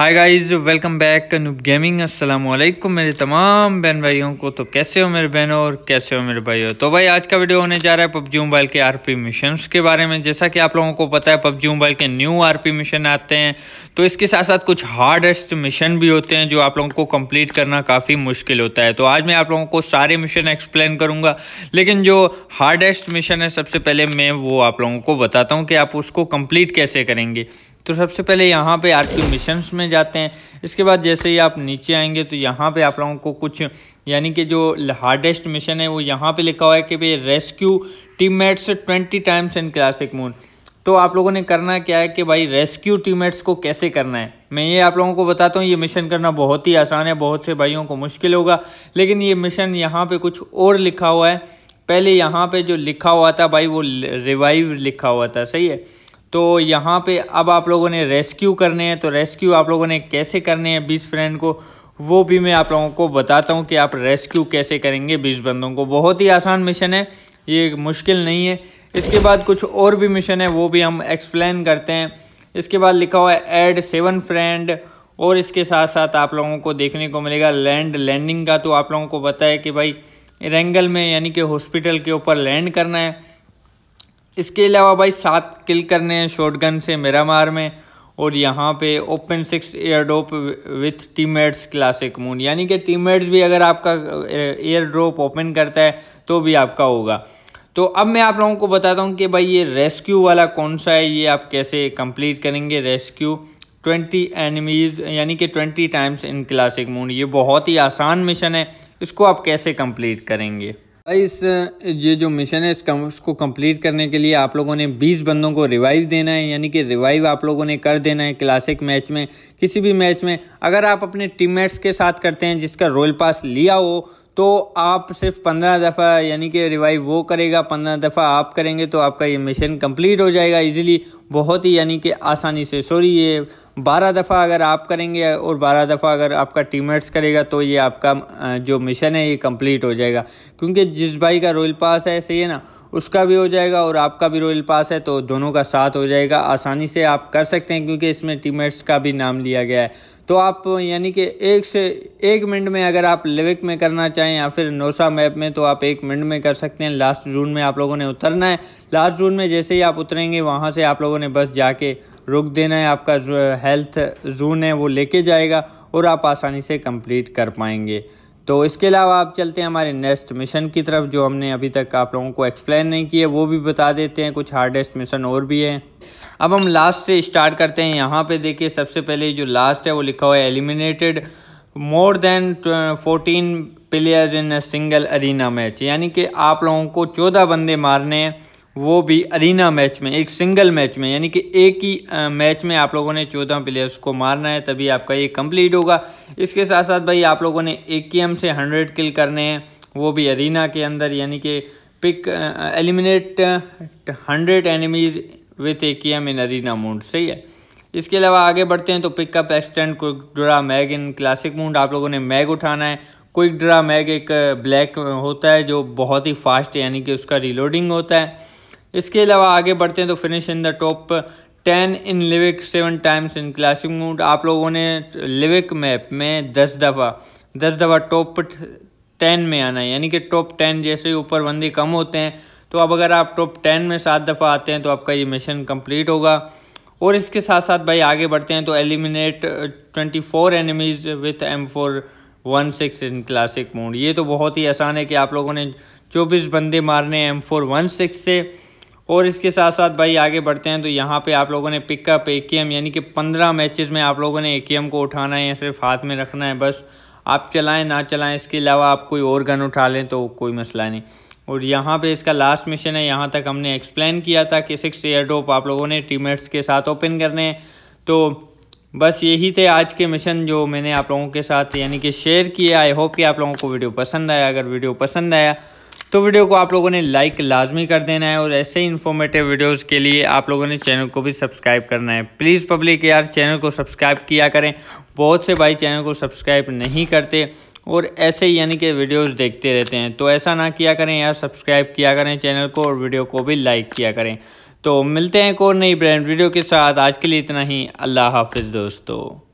हाय guys welcome back कनूब gaming अस्सलाम वालेकुम मेरे तमाम बहन भाइयों को तो कैसे हो मेरे बहनों और कैसे हो मेरे भाइयों तो भाई आज का वीडियो होने जा रहा है पबजी मोबाइल के आरपी मिशन के बारे में जैसा कि आप लोगों को पता है पबजी मोबाइल के न्यू आरपी मिशन आते हैं तो इसके साथ साथ कुछ हार्डेस्ट मिशन भी होते हैं जो आप लोगों को कम्प्लीट करना काफ़ी मुश्किल होता है तो आज मैं आप लोगों को सारे मिशन एक्सप्लेन करूँगा लेकिन जो हार्डेस्ट मिशन है सबसे पहले मैं वो आप लोगों को बताता हूँ कि आप उसको कम्प्लीट कैसे करेंगे तो सबसे पहले यहाँ पे आर पी मिशन में जाते हैं इसके बाद जैसे ही आप नीचे आएंगे तो यहाँ पे आप लोगों को कुछ यानी कि जो हार्डेस्ट मिशन है वो यहाँ पे लिखा हुआ है कि भाई rescue teammates twenty times in classic moon तो आप लोगों ने करना क्या है कि भाई रेस्क्यू टीममेट्स को कैसे करना है मैं ये आप लोगों को बताता हूँ ये मिशन करना बहुत ही आसान है बहुत से भाइयों को मुश्किल होगा लेकिन ये मिशन यहाँ पर कुछ और लिखा हुआ है पहले यहाँ पर जो लिखा हुआ था भाई वो रिवाइव लिखा हुआ था सही है तो यहाँ पे अब आप लोगों ने रेस्क्यू करने हैं तो रेस्क्यू आप लोगों ने कैसे करने हैं बीस फ्रेंड को वो भी मैं आप लोगों को बताता हूँ कि आप रेस्क्यू कैसे करेंगे बीस बंदों को बहुत ही आसान मिशन है ये मुश्किल नहीं है इसके बाद कुछ और भी मिशन है वो भी हम एक्सप्लेन करते हैं इसके बाद लिखा हुआ है एड सेवन फ्रेंड और इसके साथ साथ आप लोगों को देखने को मिलेगा लैंड लैंडिंग का तो आप लोगों को पता है कि भाई रेंगल में यानी कि हॉस्पिटल के ऊपर लैंड करना है इसके अलावा भाई सात किल करने हैं शॉटगन से मेरामार में और यहाँ पे open six air drop with teammates classic moon यानी कि टीममेट्स भी अगर आपका एयर ड्रॉप ओपन करता है तो भी आपका होगा तो अब मैं आप लोगों को बताता हूँ कि भाई ये रेस्क्यू वाला कौन सा है ये आप कैसे कंप्लीट करेंगे रेस्क्यू ट्वेंटी एनिमीज़ यानी कि twenty times in classic moon ये बहुत ही आसान मिशन है इसको आप कैसे कम्प्लीट करेंगे इस ये जो मिशन है इसका उसको कंप्लीट करने के लिए आप लोगों ने 20 बंदों को रिवाइव देना है यानी कि रिवाइव आप लोगों ने कर देना है क्लासिक मैच में किसी भी मैच में अगर आप अपने टीममेट्स के साथ करते हैं जिसका रोल पास लिया हो तो आप सिर्फ पंद्रह दफ़ा यानी कि रिवाइव वो करेगा पंद्रह दफ़ा आप करेंगे तो आपका ये मिशन कंप्लीट हो जाएगा इजीली बहुत ही यानी कि आसानी से सॉरी ये बारह दफ़ा अगर आप करेंगे और बारह दफ़ा अगर आपका टीममेट्स करेगा तो ये आपका जो मिशन है ये कंप्लीट हो जाएगा क्योंकि जिस भाई का रॉयल पास है सही है ना उसका भी हो जाएगा और आपका भी रॉयल पास है तो दोनों का साथ हो जाएगा आसानी से आप कर सकते हैं क्योंकि इसमें टीममेट्स का भी नाम लिया गया है तो आप यानी कि एक से एक मिनट में अगर आप लिविक में करना चाहें या फिर नोसा मैप में तो आप एक मिनट में कर सकते हैं लास्ट जून में आप लोगों ने उतरना है लास्ट जून में जैसे ही आप उतरेंगे वहाँ से आप लोगों ने बस जाके रुक देना है आपका जो हेल्थ जून है वो लेके जाएगा और आप आसानी से कंप्लीट कर पाएंगे तो इसके अलावा आप चलते हैं हमारे नेक्स्ट मिशन की तरफ जो हमने अभी तक आप लोगों को एक्सप्लेन नहीं किया वो भी बता देते हैं कुछ हार्डेस्ट मिशन और भी हैं अब हम लास्ट से स्टार्ट करते हैं यहाँ पे देखिए सबसे पहले जो लास्ट है वो लिखा हुआ है eliminated more than fourteen players in a single arena match यानी कि आप लोगों को चौदह बंदे मारने हैं वो भी अरीना मैच में एक सिंगल मैच में यानी कि एक ही मैच में आप लोगों ने चौदह प्लेयर्स को मारना है तभी आपका ये कंप्लीट होगा इसके साथ साथ भाई आप लोगों ने एक एम से हंड्रेड किल करने हैं वो भी अरीना के अंदर यानी कि pick eliminate hundred enemies with in मिनरीन मूड सही है इसके अलावा आगे बढ़ते हैं तो pick up extend quick draw mag in classic mode आप लोगों ने मैग उठाना है क्विक ड्रा मैग एक ब्लैक होता है जो बहुत ही फास्ट यानी कि उसका रिलोडिंग होता है इसके अलावा आगे बढ़ते हैं तो finish in the top ten in Livik seven times in classic mode आप लोगों ने लिविक मैप में दस दफ़ा दस दफ़ा टॉप टेन में आना है यानी कि टॉप टेन जैसे ऊपर बंदे कम होते हैं तो अब अगर आप टॉप टेन में सात दफ़ा आते हैं तो आपका ये मिशन कंप्लीट होगा और इसके साथ साथ भाई आगे बढ़ते हैं तो eliminate twenty four enemies with M four one six in classic mode ये तो बहुत ही आसान है कि आप लोगों ने चौबीस बंदे मारने एम फोर वन सिक्स से और इसके साथ साथ भाई आगे बढ़ते हैं तो यहाँ पे आप लोगों ने पिकअप ए के एम यानी कि पंद्रह मैचेस में आप लोगों ने ए के एम को उठाना है या सिर्फ हाथ में रखना है बस आप चलाएं ना चलाएं इसके अलावा आप कोई और गन उठा लें तो कोई मसला नहीं और यहाँ पे इसका लास्ट मिशन है यहाँ तक हमने एक्सप्लेन किया था कि सिक्स एयर ड्रॉप आप लोगों ने टीमेट्स के साथ ओपन करने हैं तो बस यही थे आज के मिशन जो मैंने आप लोगों के साथ यानी कि शेयर किए आई होप कि आप लोगों को वीडियो पसंद आया अगर वीडियो पसंद आया तो वीडियो को आप लोगों ने लाइक लाजमी कर देना है और ऐसे ही इन्फॉर्मेटिव वीडियोज़ के लिए आप लोगों ने चैनल को भी सब्सक्राइब करना है प्लीज़ पब्लिक यार चैनल को सब्सक्राइब किया करें बहुत से भाई चैनल को सब्सक्राइब नहीं करते और ऐसे ही यानी कि वीडियोस देखते रहते हैं तो ऐसा ना किया करें यार सब्सक्राइब किया करें चैनल को और वीडियो को भी लाइक किया करें तो मिलते हैं एक और नई ब्रांड वीडियो के साथ आज के लिए इतना ही अल्लाह हाफिज़ दोस्तों